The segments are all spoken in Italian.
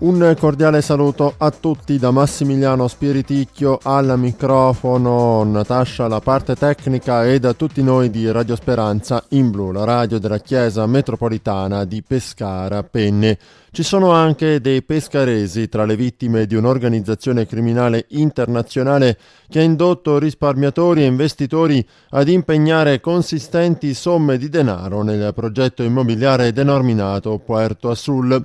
Un cordiale saluto a tutti da Massimiliano Spiriticchio al microfono, Natascia alla parte tecnica e da tutti noi di Radio Speranza in Blu, la radio della Chiesa Metropolitana di Pescara Penne. Ci sono anche dei pescaresi tra le vittime di un'organizzazione criminale internazionale che ha indotto risparmiatori e investitori ad impegnare consistenti somme di denaro nel progetto immobiliare denominato Puerto Azul.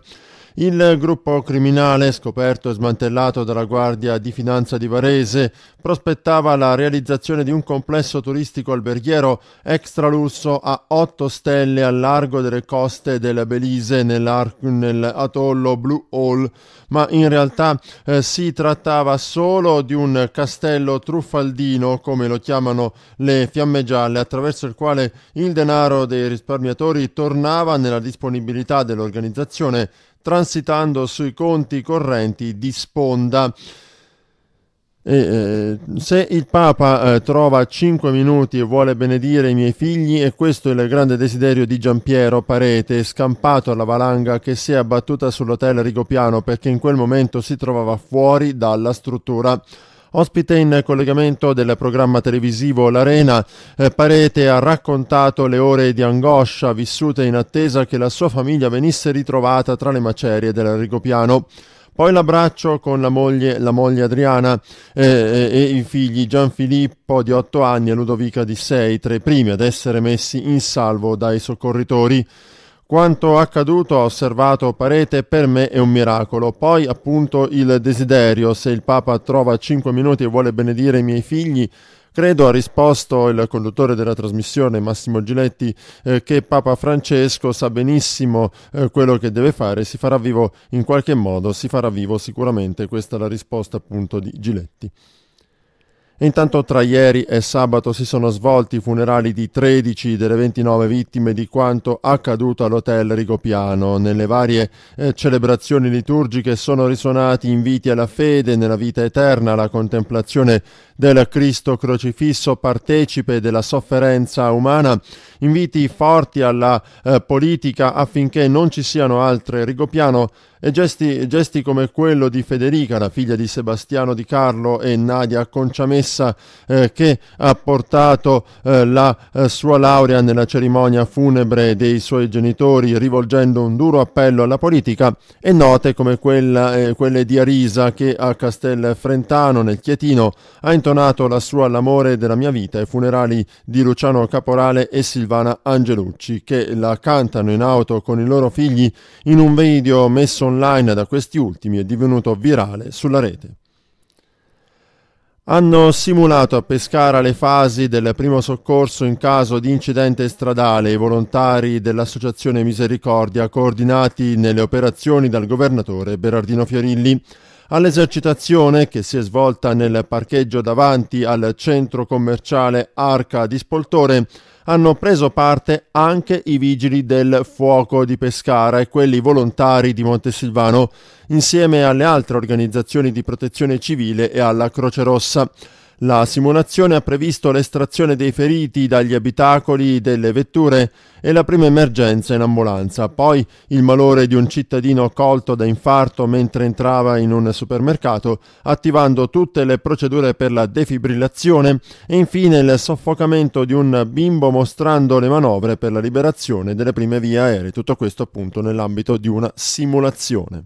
Il gruppo criminale, scoperto e smantellato dalla Guardia di Finanza di Varese, prospettava la realizzazione di un complesso turistico alberghiero extralusso a 8 stelle al largo delle coste della Belize nell'atollo Blue Hall, ma in realtà eh, si trattava solo di un castello truffaldino, come lo chiamano le fiamme gialle, attraverso il quale il denaro dei risparmiatori tornava nella disponibilità dell'organizzazione transitando sui conti correnti di sponda. E, eh, se il Papa eh, trova 5 minuti e vuole benedire i miei figli, e questo è il grande desiderio di Giampiero Parete, scampato alla valanga che si è abbattuta sull'hotel Rigopiano perché in quel momento si trovava fuori dalla struttura. Ospite in collegamento del programma televisivo L'Arena, eh, Parete ha raccontato le ore di angoscia vissute in attesa che la sua famiglia venisse ritrovata tra le macerie dell'Arrigopiano. Poi l'abbraccio con la moglie, la moglie Adriana eh, eh, e i figli Gianfilippo di 8 anni e Ludovica di 6, tra i primi ad essere messi in salvo dai soccorritori. Quanto accaduto, ha osservato Parete, per me è un miracolo. Poi appunto il desiderio, se il Papa trova 5 minuti e vuole benedire i miei figli, Credo ha risposto il conduttore della trasmissione Massimo Giletti eh, che Papa Francesco sa benissimo eh, quello che deve fare, si farà vivo in qualche modo, si farà vivo sicuramente, questa è la risposta appunto di Giletti. Intanto tra ieri e sabato si sono svolti i funerali di 13 delle 29 vittime di quanto accaduto all'hotel Rigopiano. Nelle varie eh, celebrazioni liturgiche sono risuonati inviti alla fede nella vita eterna, alla contemplazione del Cristo crocifisso, partecipe della sofferenza umana, inviti forti alla eh, politica affinché non ci siano altre Rigopiano e gesti, gesti come quello di Federica, la figlia di Sebastiano di Carlo e Nadia Conciamessi promessa eh, che ha portato eh, la eh, sua laurea nella cerimonia funebre dei suoi genitori, rivolgendo un duro appello alla politica, e note come quella, eh, quelle di Arisa che a Castel Frentano, nel Chietino, ha intonato la sua L'amore della mia vita ai funerali di Luciano Caporale e Silvana Angelucci, che la cantano in auto con i loro figli in un video messo online da questi ultimi e divenuto virale sulla rete hanno simulato a Pescara le fasi del primo soccorso in caso di incidente stradale. I volontari dell'Associazione Misericordia coordinati nelle operazioni dal governatore Berardino Fiorilli. All'esercitazione, che si è svolta nel parcheggio davanti al centro commerciale Arca di Spoltore, hanno preso parte anche i vigili del fuoco di Pescara e quelli volontari di Montesilvano, insieme alle altre organizzazioni di protezione civile e alla Croce Rossa. La simulazione ha previsto l'estrazione dei feriti dagli abitacoli delle vetture e la prima emergenza in ambulanza, poi il malore di un cittadino colto da infarto mentre entrava in un supermercato, attivando tutte le procedure per la defibrillazione e infine il soffocamento di un bimbo mostrando le manovre per la liberazione delle prime vie aeree. Tutto questo appunto nell'ambito di una simulazione.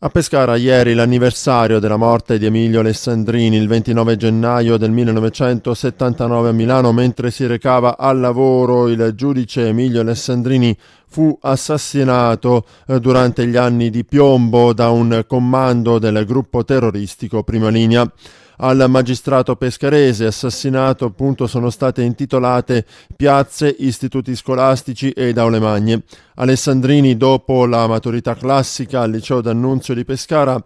A Pescara ieri l'anniversario della morte di Emilio Alessandrini il 29 gennaio del 1979 a Milano mentre si recava al lavoro il giudice Emilio Alessandrini fu assassinato eh, durante gli anni di piombo da un comando del gruppo terroristico Prima Linea al magistrato pescarese assassinato appunto sono state intitolate piazze, istituti scolastici ed aule magne. Alessandrini dopo la maturità classica al liceo d'annunzio di Pescara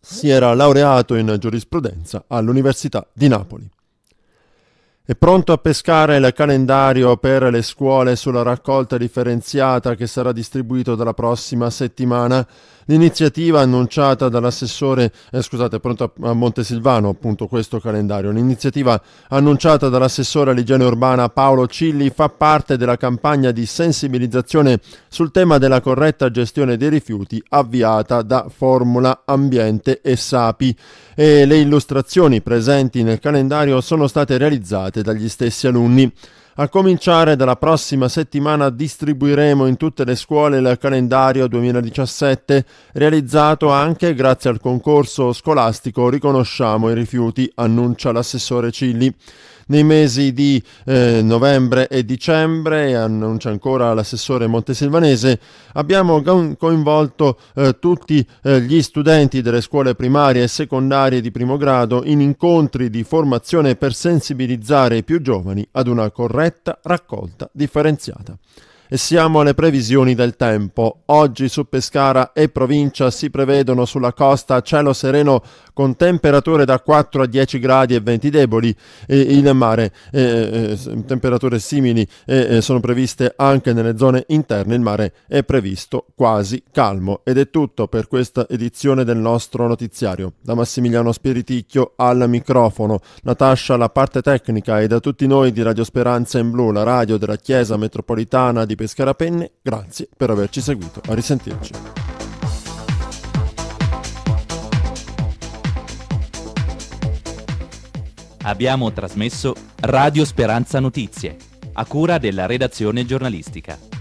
si era laureato in giurisprudenza all'Università di Napoli. È pronto a pescare il calendario per le scuole sulla raccolta differenziata che sarà distribuito dalla prossima settimana. L'iniziativa annunciata dall'assessore, eh, scusate, pronto a Montesilvano appunto questo calendario, l'iniziativa annunciata dall'assessore all'igiene urbana Paolo Cilli fa parte della campagna di sensibilizzazione sul tema della corretta gestione dei rifiuti avviata da Formula Ambiente e Sapi e le illustrazioni presenti nel calendario sono state realizzate dagli stessi alunni. A cominciare dalla prossima settimana distribuiremo in tutte le scuole il calendario 2017, realizzato anche grazie al concorso scolastico Riconosciamo i rifiuti, annuncia l'assessore Cilli nei mesi di eh, novembre e dicembre, annuncia ancora l'assessore Montesilvanese, abbiamo coinvolto eh, tutti eh, gli studenti delle scuole primarie e secondarie di primo grado in incontri di formazione per sensibilizzare i più giovani ad una corretta raccolta differenziata. E siamo alle previsioni del tempo. Oggi su Pescara e provincia si prevedono sulla costa cielo sereno con temperature da 4 a 10 gradi e venti deboli e in mare eh, eh, temperature simili eh, eh, sono previste anche nelle zone interne. Il mare è previsto quasi calmo. Ed è tutto per questa edizione del nostro notiziario. Da Massimiliano Spiriticchio al microfono, Natascia alla parte tecnica e da tutti noi di Radio Speranza in Blu, la radio della Chiesa Metropolitana di di Pescara Penne, grazie per averci seguito, a risentirci. abbiamo trasmesso Radio Speranza Notizie, a cura della redazione giornalistica.